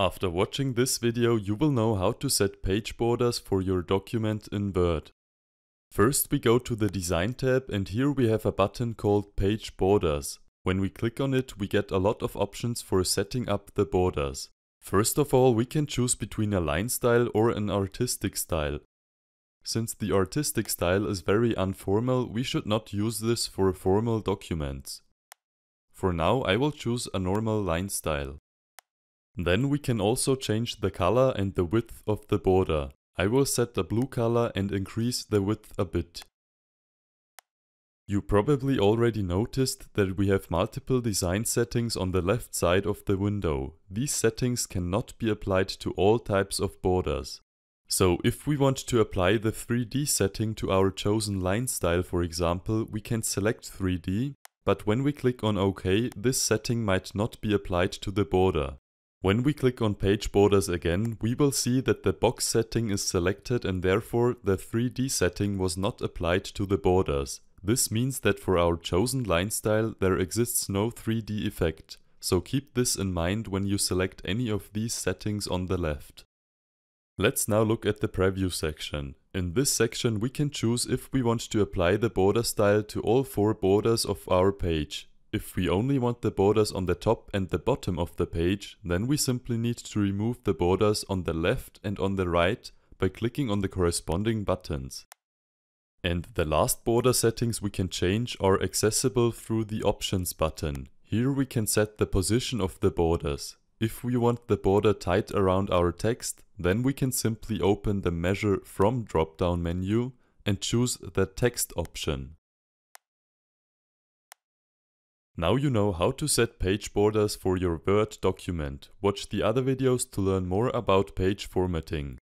After watching this video you will know how to set page borders for your document in Word. First we go to the design tab and here we have a button called page borders. When we click on it we get a lot of options for setting up the borders. First of all we can choose between a line style or an artistic style. Since the artistic style is very informal we should not use this for formal documents. For now I will choose a normal line style. Then we can also change the color and the width of the border. I will set the blue color and increase the width a bit. You probably already noticed that we have multiple design settings on the left side of the window. These settings cannot be applied to all types of borders. So if we want to apply the 3D setting to our chosen line style for example, we can select 3D, but when we click on OK, this setting might not be applied to the border. When we click on page borders again, we will see that the box setting is selected and therefore the 3D setting was not applied to the borders. This means that for our chosen line style there exists no 3D effect, so keep this in mind when you select any of these settings on the left. Let's now look at the preview section. In this section we can choose if we want to apply the border style to all four borders of our page. If we only want the borders on the top and the bottom of the page, then we simply need to remove the borders on the left and on the right by clicking on the corresponding buttons. And the last border settings we can change are accessible through the Options button. Here we can set the position of the borders. If we want the border tight around our text, then we can simply open the Measure From drop-down menu and choose the Text option. Now you know how to set page borders for your Word document. Watch the other videos to learn more about page formatting.